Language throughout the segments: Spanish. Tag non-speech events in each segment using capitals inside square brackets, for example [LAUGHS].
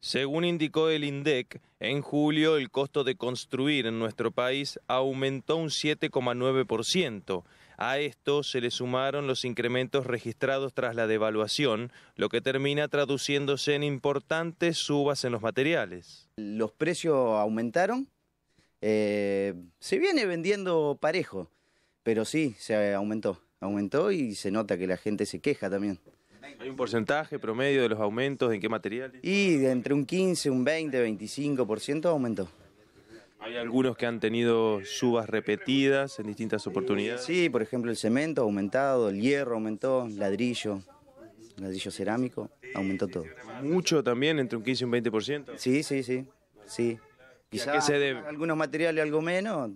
Según indicó el INDEC, en julio el costo de construir en nuestro país aumentó un 7,9%. A esto se le sumaron los incrementos registrados tras la devaluación, lo que termina traduciéndose en importantes subas en los materiales. Los precios aumentaron, eh, se viene vendiendo parejo, pero sí, se aumentó, aumentó y se nota que la gente se queja también. ¿Hay un porcentaje promedio de los aumentos? ¿En qué materiales? Y entre un 15, un 20, 25% aumentó. Hay algunos que han tenido subas repetidas en distintas oportunidades. Sí, por ejemplo, el cemento ha aumentado, el hierro aumentó, ladrillo, ladrillo cerámico, aumentó todo. Mucho también, entre un 15 y un 20%. Sí, sí, sí. sí. Quizás algunos materiales algo menos.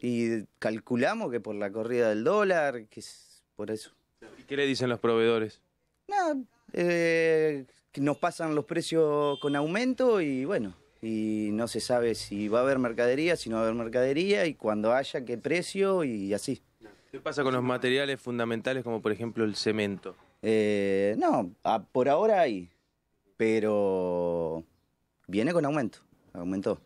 Y calculamos que por la corrida del dólar, que es por eso. ¿Y qué le dicen los proveedores? No, eh, nos pasan los precios con aumento y bueno, y no se sabe si va a haber mercadería, si no va a haber mercadería y cuando haya qué precio y así. ¿Qué pasa con los materiales fundamentales como por ejemplo el cemento? Eh, no, por ahora hay, pero viene con aumento, aumentó.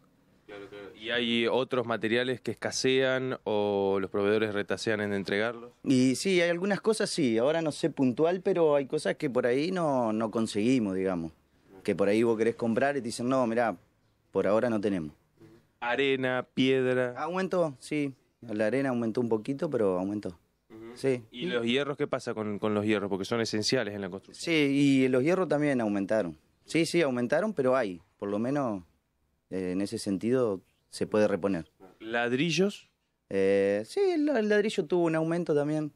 ¿Y hay otros materiales que escasean o los proveedores retasean en entregarlos? Y sí, hay algunas cosas, sí. Ahora no sé puntual, pero hay cosas que por ahí no, conseguimos, digamos. Que por ahí vos querés comprar y te dicen, no, mira, por ahora no tenemos. Arena, piedra. Aumentó, sí. La arena aumentó un poquito, pero aumentó. Sí. ¿Y los hierros qué pasa con, con, los hierros? Porque son esenciales en la construcción. Sí, y los hierros también aumentaron. Sí, sí, aumentaron, pero hay. Por lo menos eh, en ese sentido, se puede reponer. ¿Ladrillos? Eh, sí, el, ladrillo tuvo un aumento también.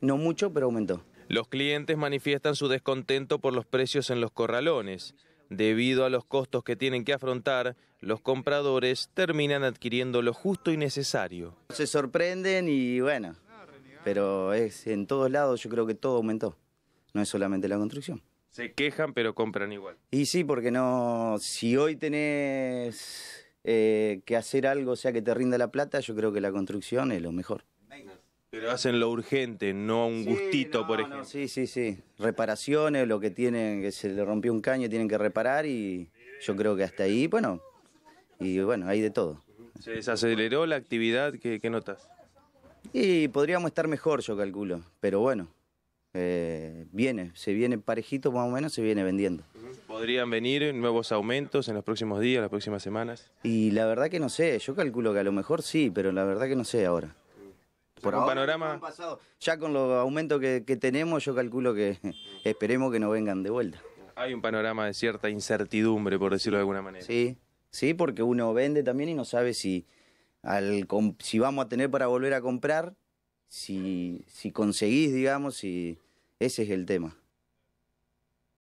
No mucho, pero aumentó. Los clientes manifiestan su descontento por los precios en los corralones. Debido a los costos que tienen que afrontar, los compradores terminan adquiriendo lo justo y necesario. Se sorprenden y bueno, pero es en todos lados yo creo que todo aumentó, no es solamente la construcción. Se quejan, pero compran igual. Y sí, porque no. Si hoy tenés eh, que hacer algo, o sea, que te rinda la plata, yo creo que la construcción es lo mejor. Pero hacen lo urgente, no un gustito, por ejemplo. sí, sí, sí. Reparaciones, lo que tienen, que se le rompió un caño, tienen que reparar y yo creo que hasta ahí, bueno, y bueno, hay de todo. ¿Se desaceleró la actividad? ¿Qué, qué notas? Y podríamos estar mejor, yo calculo, pero bueno, eh, viene, se viene parejito más o menos, se viene vendiendo. ¿Podrían venir nuevos aumentos en los próximos días, las próximas semanas? Y la verdad que no sé, yo calculo que a lo mejor sí, pero la verdad que no sé ahora. Por ahora, panorama... ya con los aumentos que, tenemos, yo calculo que [LAUGHS] esperemos que no vengan de vuelta. Hay un panorama de cierta incertidumbre, por decirlo de alguna manera. Sí, sí, porque uno vende también y no sabe si, al, si vamos a tener para volver a comprar, si, si conseguís, digamos, si, ese es el tema.